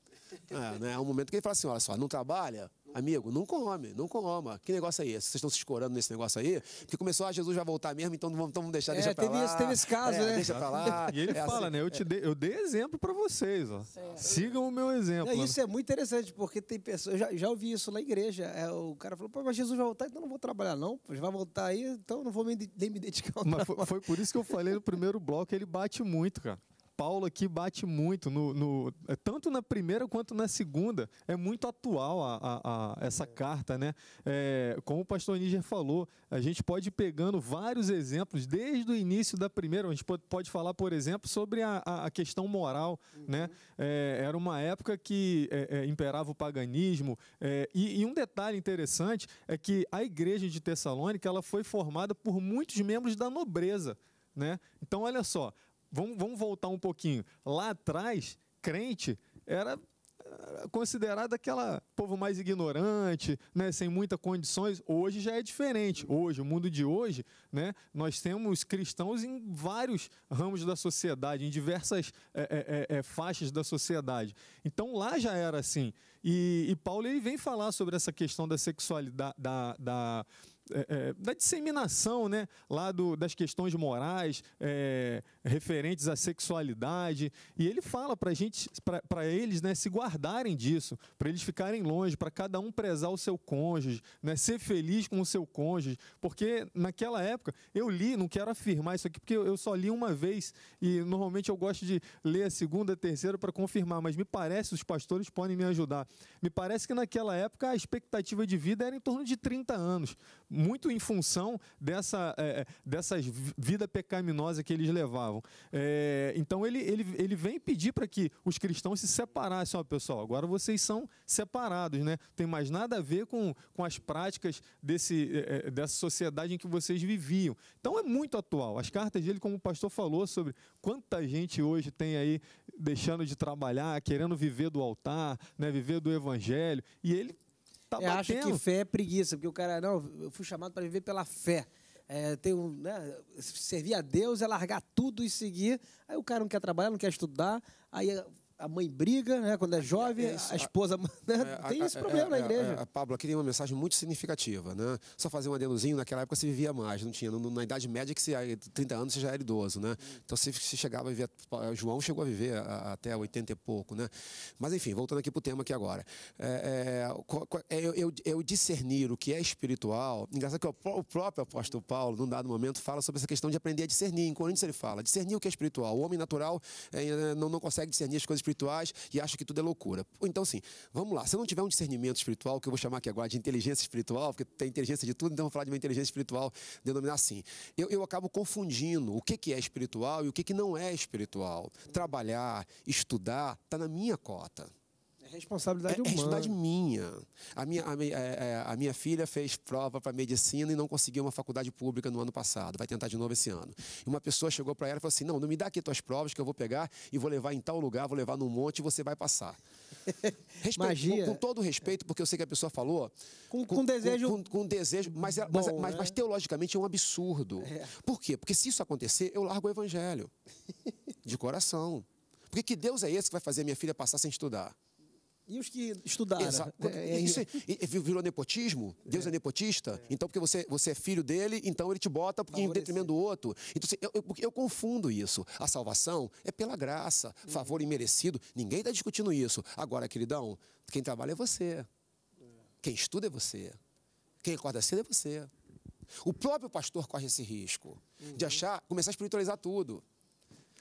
É, né? é um momento que ele fala assim, olha só, não trabalha, amigo, não come, não coma. Que negócio é esse? Vocês estão se escorando nesse negócio aí? Porque começou, ah, Jesus vai voltar mesmo, então vamos, então vamos deixar, é, deixa pra teve lá. Esse, teve esse caso, é, né? Deixa pra lá. E ele é fala, assim, né, eu, te dei, eu dei exemplo para vocês, ó. Certo. Sigam o meu exemplo. Né? isso né? é muito interessante, porque tem pessoas, eu já, já ouvi isso na igreja, é, o cara falou, pô, mas Jesus vai voltar, então não vou trabalhar não, vai voltar aí, então não vou me, nem me dedicar. Mas foi, foi por isso que eu falei no primeiro bloco, ele bate muito, cara. Paulo aqui bate muito, no, no, é tanto na primeira quanto na segunda. É muito atual a, a, a essa é. carta, né? É, como o pastor Níger falou, a gente pode ir pegando vários exemplos desde o início da primeira. A gente pode, pode falar, por exemplo, sobre a, a questão moral, uhum. né? É, era uma época que é, é, imperava o paganismo. E, e, um detalhe interessante é que a igreja de Tessalônica ela foi formada por muitos membros da nobreza. Né? Então, olha só, Vamos, vamos voltar um pouquinho. Lá atrás, crente era considerado aquela povo mais ignorante, né, sem muitas condições. Hoje já é diferente. Hoje, o mundo de hoje, né, nós temos cristãos em vários ramos da sociedade, em diversas é, é, é, é faixas da sociedade. Então lá já era assim. E, e Paulo ele vem falar sobre essa questão da sexualidade, da, da é, é, da disseminação né, lá do, das questões morais é, referentes à sexualidade. E ele fala para gente, para eles né, se guardarem disso, para eles ficarem longe, para cada um prezar o seu cônjuge, né, ser feliz com o seu cônjuge. Porque naquela época eu li, não quero afirmar isso aqui, porque eu só li uma vez e normalmente eu gosto de ler a segunda, a terceira para confirmar, mas me parece, os pastores podem me ajudar. Me parece que naquela época a expectativa de vida era em torno de 30 anos muito em função dessa, é, é dessa vida pecaminosa que eles levavam. É, então ele, ele, ele vem pedir para que os cristãos se separassem. Ó, pessoal, agora vocês são separados, né? Tem mais nada a ver com, com as práticas desse, é, é, dessa sociedade em que vocês viviam. Então é muito atual. As cartas dele, como o pastor falou, sobre quanta gente hoje tem aí deixando de trabalhar, querendo viver do altar, né, viver do evangelho. E ele Tá eu batendo. acho que fé é preguiça, porque o cara, não, eu fui chamado para viver pela fé. É, tem um, né, servir a Deus é largar tudo e seguir. Aí o cara não quer trabalhar, não quer estudar, aí a mãe briga, né? Quando é, é jovem, é isso, a esposa. A, é, né? tem a, esse é, problema na igreja. A, Pablo, aqui tem uma mensagem muito significativa, né? Só fazer um adendozinho, naquela época se vivia mais, não tinha. na Idade Média, que se 30 anos você já era idoso, né? Uhum. Então se, chegava a viver. João chegou a viver até 80 e pouco, né? Mas enfim, voltando aqui para o tema aqui agora. É, é, eu, eu, eu, discernir o que é espiritual. Engraçado que o, próprio apóstolo Paulo, num dado momento, fala sobre essa questão de aprender a discernir. Em Coríntios ele fala: discernir o que é espiritual. O homem natural é, não, não consegue discernir as coisas espirituais e acho que tudo é loucura. Então, assim, vamos lá. Se eu não tiver um discernimento espiritual, que eu vou chamar aqui agora de inteligência espiritual, porque tem inteligência de tudo, então vou falar de uma inteligência espiritual, denominar assim. Eu, eu acabo confundindo o que, que é espiritual e o que, que não é espiritual. Trabalhar, estudar, está na minha cota. É responsabilidade é, é humana. É responsabilidade minha. A minha, a minha, é, é, a minha filha fez prova para medicina e não conseguiu uma faculdade pública no ano passado. Vai tentar de novo esse ano. E uma pessoa chegou para ela e falou assim: Não, não me dá aqui tuas provas que eu vou pegar e vou levar em tal lugar, vou levar num monte e você vai passar. Respeito, Magia. Com, com, todo respeito, porque eu sei que a pessoa falou. Com, com, com desejo. Com, com, desejo, mas, bom, mas, mas, né? mas, teologicamente é um absurdo. É. Por quê? Porque se isso acontecer, eu largo o evangelho. De coração. Porque que Deus é esse que vai fazer minha filha passar sem estudar? E os que estudaram? É, é, isso, virou nepotismo? Deus é, é nepotista? É. Então, porque você, você é filho dele, então ele te bota porque em detrimento do outro. Então, assim, eu, eu, eu, confundo isso. A salvação é pela graça, uhum. favor imerecido. Ninguém está discutindo isso. Agora, queridão, quem trabalha é você. Quem estuda é você. Quem acorda cedo é você. O próprio pastor corre esse risco uhum. de achar, começar a espiritualizar tudo.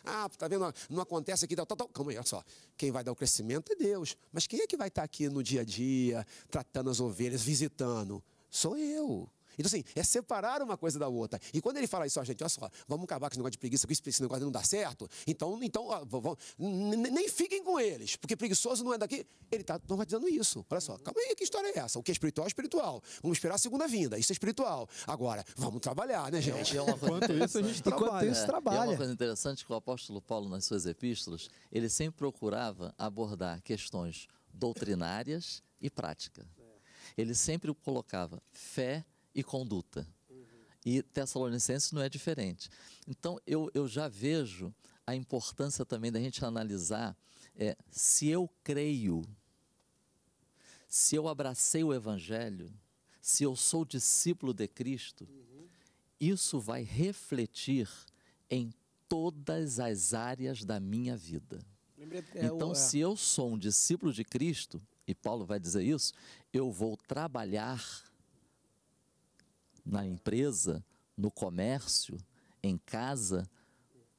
Ah, tá vendo, não acontece aqui, tal, tal, tal. Calma aí, olha só. Quem vai dar o crescimento é Deus. Mas quem é que vai estar aqui no dia a dia, tratando as ovelhas, visitando? Sou eu. Então, assim, é separar uma coisa da outra. E quando ele fala isso, ó, gente, olha só, vamos acabar com esse negócio de preguiça, porque esse negócio não dá certo, então, então ó, nem fiquem com eles, porque preguiçoso não é daqui. Ele está normatizando tá isso. Olha só, calma aí, que história é essa? O que é espiritual é espiritual. Vamos esperar a segunda vinda, isso é espiritual. Agora, vamos trabalhar, né, gente? É é uma coisa Enquanto isso, a gente trabalha. Isso, é. trabalha. É uma coisa interessante que o apóstolo Paulo, nas suas epístolas, ele sempre procurava abordar questões doutrinárias e prática. É. Ele sempre colocava fé, e conduta. Uhum. E Tessalonicenses não é diferente. Então, eu, eu já vejo a importância também da gente analisar é, se eu creio, se eu abracei o Evangelho, se eu sou discípulo de Cristo, uhum. isso vai refletir em todas as áreas da minha vida. Então, é. se eu sou um discípulo de Cristo, e Paulo vai dizer isso, eu vou trabalhar na empresa, no comércio, em casa,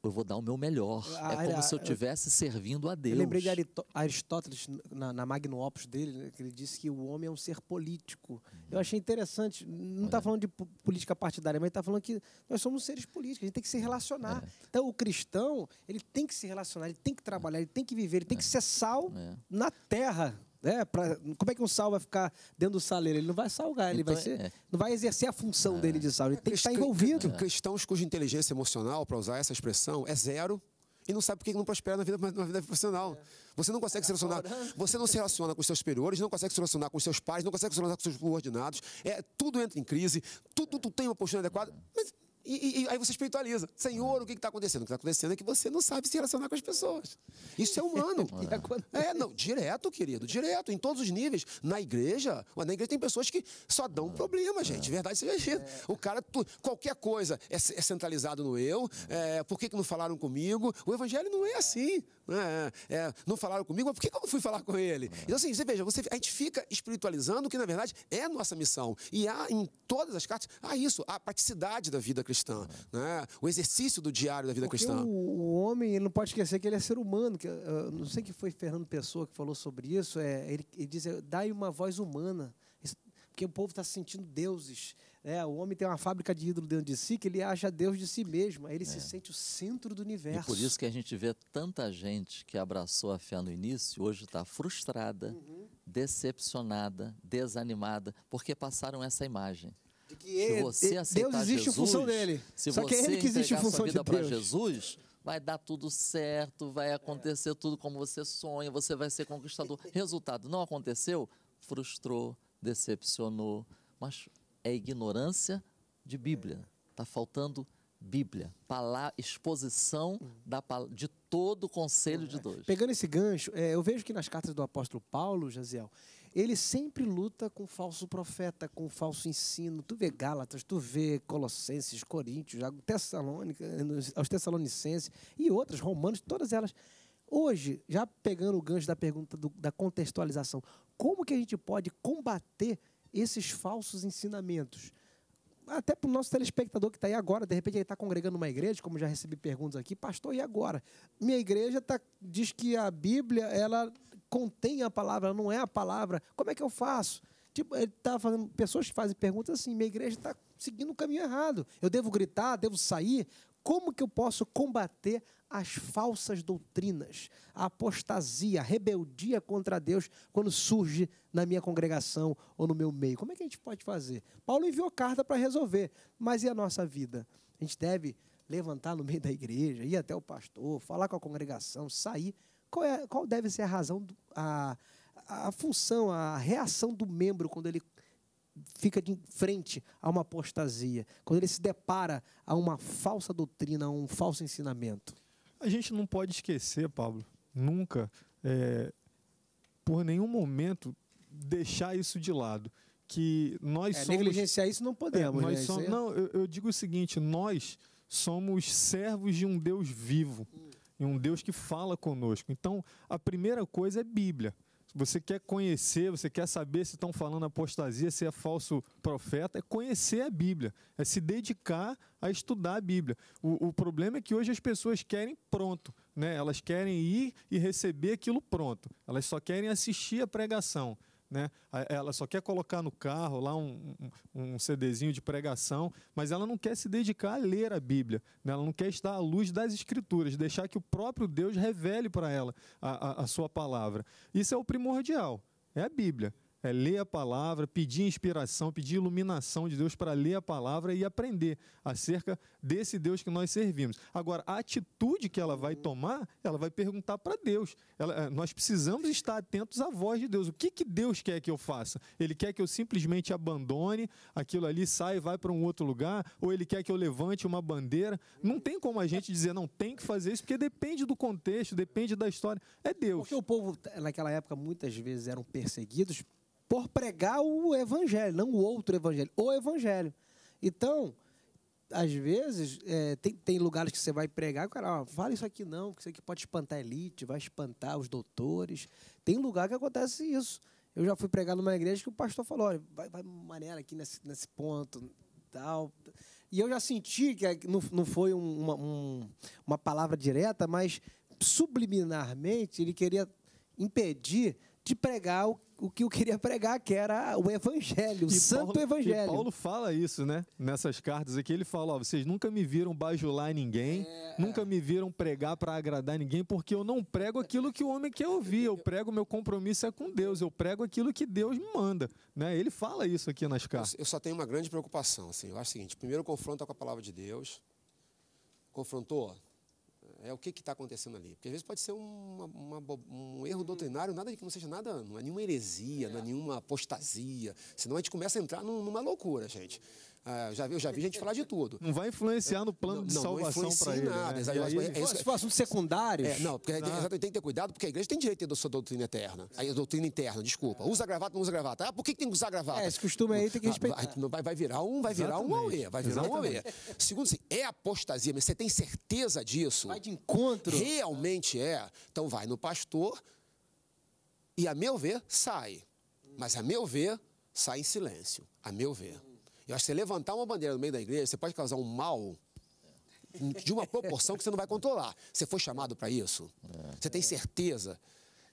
eu vou dar o meu melhor. A, ah, é como a, se eu estivesse servindo a Deus. Eu lembrei de Aristóteles, na, na Magno Opus dele, né, que ele disse que o homem é um ser político. Uhum. Eu achei interessante. Não está é. falando de política partidária, mas está falando que nós somos seres políticos, a gente tem que se relacionar. É. Então, o cristão, ele tem que se relacionar, ele tem que trabalhar, ele tem que viver, ele tem é. que ser sal é. na terra. Né? Pra, como é que um sal vai ficar dentro do saleiro? Ele não vai salgar, ele então, vai ser, é. não vai exercer a função é. dele de sal. Ele tem que estar envolvido. Cristãos cuja inteligência emocional, para usar essa expressão, é zero e não sabe por que não prospera na vida, na vida profissional. É. Você não consegue se tá relacionar. Você não se relaciona com seus superiores, não consegue se relacionar com seus pais, não consegue se relacionar com seus subordinados. É, tudo entra em crise, tudo, tudo tem uma postura adequada. Mas e, e, aí você espiritualiza. Senhor, o que está acontecendo? O que está acontecendo é que você não sabe se relacionar com as pessoas. Isso é humano. é, não, direto, querido, direto, em todos os níveis. Na igreja, na igreja tem pessoas que só dão ah, problema, é. gente. Verdade seja dita. É. O cara, tu, qualquer coisa é, é, centralizado no eu. É, por que, que não falaram comigo? O evangelho não é assim. Né? É, não falaram comigo, mas por que, que eu não fui falar com ele? É. Então, assim, você veja, você, a gente fica espiritualizando o que, na verdade, é nossa missão. E há em todas as cartas, há isso, a praticidade da vida cristã cristã, é. né? o exercício do diário da vida Porque cristã. O, o, homem ele não pode esquecer que ele é ser humano. Que, ah, não sei que foi Fernando Pessoa que falou sobre isso. É, ele, ele diz: dá-lhe uma voz humana. Porque o povo está se sentindo deuses. É, o homem tem uma fábrica de ídolo dentro de si que ele acha Deus de si mesmo. Aí ele é. se sente o centro do universo. E por isso que a gente vê tanta gente que abraçou a fé no início, hoje está frustrada, uhum. decepcionada, desanimada, porque passaram essa imagem. De que ele, se é você Deus existe Jesus, função dele. Se Só que é ele que existe a função vida de para Jesus, vai dar tudo certo, vai acontecer é. tudo como você sonha, você vai ser conquistador. Resultado, não aconteceu, frustrou, decepcionou, mas é ignorância de Bíblia. Está faltando Bíblia, palavra, exposição hum. da, de todo o conselho de é. Deus. Pegando esse gancho, é, eu vejo que nas cartas do apóstolo Paulo, Jaziel, ele sempre luta com o falso profeta, com o falso ensino. Tu vê Gálatas, tu vê Colossenses, Coríntios, Tessalônica, aos Tessalonicenses e outras, Romanos, todas elas. Hoje, já pegando o gancho da pergunta do, da contextualização, como que a gente pode combater esses falsos ensinamentos? até para o nosso telespectador que está aí agora, de repente ele está congregando uma igreja, como já recebi perguntas aqui, pastor, e agora? Minha igreja tá, diz que a Bíblia ela contém a palavra, não é a palavra. Como é que eu faço? Tipo, ele tá pessoas fazem perguntas assim: minha igreja está seguindo o caminho errado. Eu devo gritar, devo sair? Como que eu posso combater as falsas doutrinas, a apostasia, a rebeldia contra Deus quando surge na minha congregação ou no meu meio? Como é que a gente pode fazer? Paulo enviou carta para resolver, mas e a nossa vida? A gente deve levantar no meio da igreja, ir até o pastor, falar com a congregação, sair qual, é, qual deve ser a razão, a, a função, a reação do membro quando ele fica de frente a uma apostasia, quando ele se depara a uma falsa doutrina, a um falso ensinamento? A gente não pode esquecer, Pablo, nunca, é, por nenhum momento, deixar isso de lado. Que nós é, somos. Negligenciar isso não é, podemos. É, nós né? somos, é não, eu, eu, digo o seguinte: nós somos servos de um Deus vivo. Hum em um Deus que fala conosco. Então, a primeira coisa é Bíblia. Você quer conhecer, você quer saber se estão falando apostasia, se é falso profeta, é conhecer a Bíblia, é se dedicar a estudar a Bíblia. O, o problema é que hoje as pessoas querem pronto, né? elas querem ir e receber aquilo pronto, elas só querem assistir a pregação né? Ela só quer colocar no carro lá um, um, um CDzinho de pregação, mas ela não quer se dedicar a ler a Bíblia, né? ela não quer estar à luz das Escrituras, deixar que o próprio Deus revele para ela a, a, a sua palavra. Isso é o primordial, é a Bíblia é ler a palavra, pedir inspiração, pedir iluminação de Deus para ler a palavra e aprender acerca desse Deus que nós servimos. Agora, a atitude que ela vai uhum. tomar, ela vai perguntar para Deus. Ela, eh, nós precisamos estar atentos à voz de Deus. O que, que Deus quer que eu faça? Ele quer que eu simplesmente abandone aquilo ali, saia e vá para um outro lugar? Ou ele quer que eu levante uma bandeira? Não uhum. tem como a gente dizer, não, tem que fazer isso, porque depende do contexto, depende da história. É Deus. Porque o povo, naquela época, muitas vezes eram perseguidos por pregar o evangelho, não o outro evangelho, o evangelho. Então, às vezes, é, tem, tem lugares que você vai pregar, o cara, ó, fala isso aqui não, porque isso aqui pode espantar a elite, vai espantar os doutores. Tem lugar que acontece isso. Eu já fui pregar numa igreja que o pastor falou, olha, vai, vai maneira aqui nesse, nesse ponto, tal. E eu já senti que não, não foi uma, um, uma palavra direta, mas subliminarmente ele queria impedir de pregar o o que eu queria pregar, que era o Evangelho, o Santo Paulo, Evangelho. Paulo fala isso, né? Nessas cartas aqui, ele fala: ó, vocês nunca me viram bajular ninguém, é... nunca me viram pregar para agradar ninguém, porque eu não prego aquilo que o homem quer ouvir, eu prego meu compromisso é com Deus, eu prego aquilo que Deus me manda. Né? Ele fala isso aqui nas cartas. Eu, eu só tenho uma grande preocupação, assim, eu acho o seguinte: primeiro confronta com a palavra de Deus, confrontou, é o que está acontecendo ali. Porque às vezes pode ser uma, uma, um erro uhum. doutrinário, nada que não seja nada, não é nenhuma heresia, é. não é nenhuma apostasia. Senão a gente começa a entrar num, numa loucura, gente. Ah, já vi, eu já vi gente falar de tudo. Não vai influenciar no plano não, de salvação para ele. Né? Nada, né? Exatamente. Mas, ele... É isso, assuntos secundários. É, não, porque ah. tem que ter cuidado, porque a igreja tem direito de ter sua doutrina eterna. A doutrina interna, desculpa. Usa gravata, não usa gravata. Ah, por que tem que usar gravata? É, esse costume aí tem que ah, respeitar. Ah, vai, vai virar um, vai virar Exatamente. um auê, vai virar Exatamente. um Segundo, assim, é apostasia, mas você tem certeza disso? Vai de encontro. Realmente é. Então vai no pastor e, a meu ver, sai. Mas, a meu ver, sai em silêncio. A meu ver. Eu acho que você levantar uma bandeira no meio da igreja, você pode causar um mal de uma proporção que você não vai controlar. Você foi chamado para isso? É. Você tem certeza?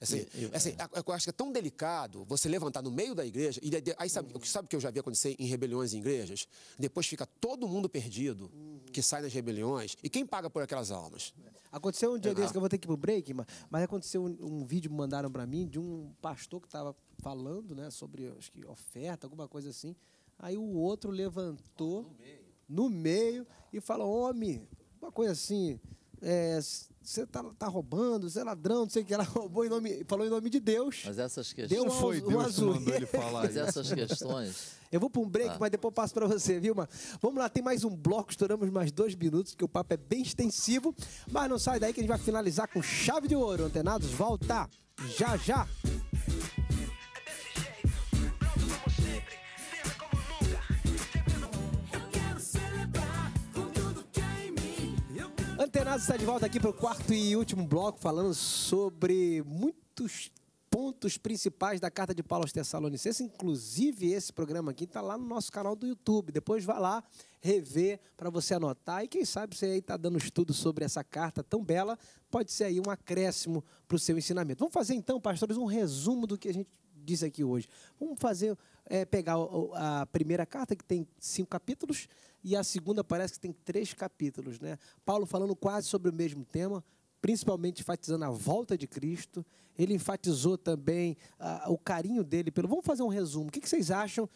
Assim, eu, assim, é. eu, acho que é tão delicado você levantar no meio da igreja, e aí sabe o sabe que eu já vi acontecer em rebeliões em igrejas? Depois fica todo mundo perdido que sai das rebeliões. E quem paga por aquelas almas? Aconteceu um dia é, desse que eu vou ter que ir pro break, mas aconteceu um, um vídeo que mandaram para mim de um pastor que estava falando né, sobre acho que oferta, alguma coisa assim. Aí o outro levantou no meio, no meio e falou: Homem, uma coisa assim, é, você tá, tá roubando, você é ladrão, não sei o que, ela roubou em nome, falou em nome de Deus. Mas essas questões. Deu foi Deus azul. mandou ele falar Mas essas questões. Eu vou para um break, ah. mas depois passo para você, viu, mano? Vamos lá, tem mais um bloco, estouramos mais dois minutos, porque o papo é bem extensivo. Mas não sai daí que a gente vai finalizar com chave de ouro. Antenados, volta já já. Antenado está de volta aqui para o quarto e último bloco, falando sobre muitos pontos principais da carta de Paulo aos Tessalonicenses. Inclusive, esse programa aqui está lá no nosso canal do YouTube. Depois vá lá rever para você anotar. E quem sabe você aí está dando estudo sobre essa carta tão bela, pode ser aí um acréscimo para o seu ensinamento. Vamos fazer então, pastores, um resumo do que a gente disse aqui hoje. Vamos fazer é, pegar a primeira carta, que tem cinco capítulos, e a segunda parece que tem três capítulos. Né? Paulo falando quase sobre o mesmo tema, principalmente enfatizando a volta de Cristo. Ele enfatizou também ah, o carinho dele pelo. Vamos fazer um resumo. O que vocês acham?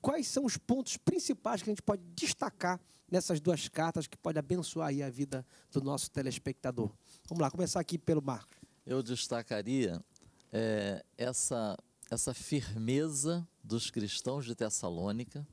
Quais são os pontos principais que a gente pode destacar nessas duas cartas que pode abençoar a vida do nosso telespectador? Vamos lá, começar aqui pelo Marcos. Eu destacaria é, essa essa firmeza dos cristãos de Tessalônica,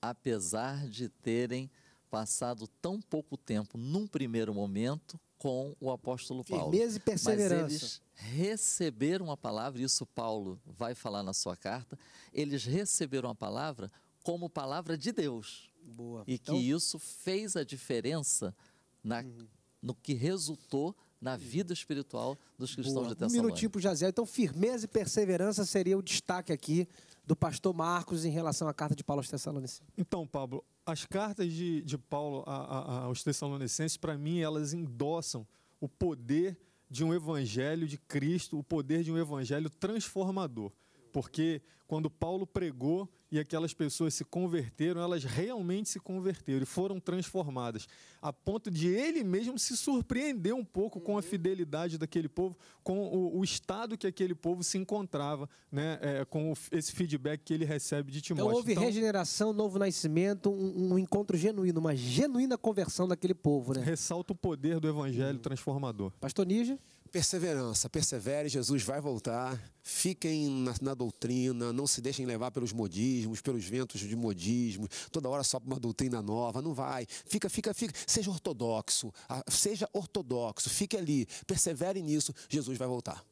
apesar de terem passado tão pouco tempo, num primeiro momento, com o apóstolo Paulo. Firmeza e perseverança. Mas eles receberam a palavra, isso Paulo vai falar na sua carta, eles receberam a palavra como palavra de Deus. Boa. E então... que isso fez a diferença na, uhum. no que resultou na vida espiritual dos cristãos Boa. de Tessalônica. Um minutinho para o Então, firmeza e perseverança seria o destaque aqui do pastor Marcos em relação à carta de Paulo aos Tessalonicenses. Então, Pablo, as cartas de, de Paulo a, a, aos Tessalonicenses, para mim, elas endossam o poder de um evangelho de Cristo, o poder de um evangelho transformador. Porque quando Paulo pregou e aquelas pessoas se converteram, elas realmente se converteram e foram transformadas, a ponto de ele mesmo se surpreender um pouco com a uhum. fidelidade daquele povo, com o, o estado que aquele povo se encontrava, né, é, com o, esse feedback que ele recebe de então Timóteo. Então, houve então, regeneração, novo nascimento, um, um, encontro genuíno, uma genuína conversão daquele povo. Né? Ressalta o poder do evangelho uhum. transformador. Pastor Níger? perseverança. Persevere, Jesus vai voltar. Fiquem na, na, doutrina, não se deixem levar pelos modismos, pelos ventos de modismo. Toda hora só uma doutrina nova, não vai. Fica, fica, fica. Seja ortodoxo, seja ortodoxo, fique ali, persevere nisso, Jesus vai voltar.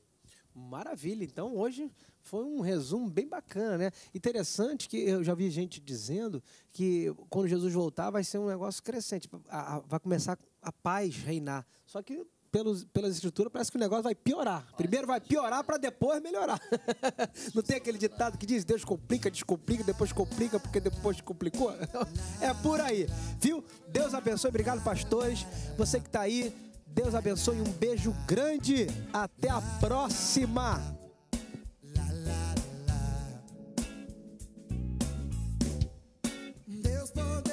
Maravilha, então hoje foi um resumo bem bacana, né? Interessante que eu já vi gente dizendo que quando Jesus voltar vai ser um negócio crescente, vai começar a paz reinar. Só que pelos, pelas escrituras, parece que o negócio vai piorar. Primeiro vai piorar para depois melhorar. Não tem aquele ditado que diz Deus complica, descomplica, depois complica porque depois complicou? É por aí, viu? Deus abençoe, obrigado, pastores. Você que está aí, Deus abençoe, um beijo grande. Até a próxima. Deus poder.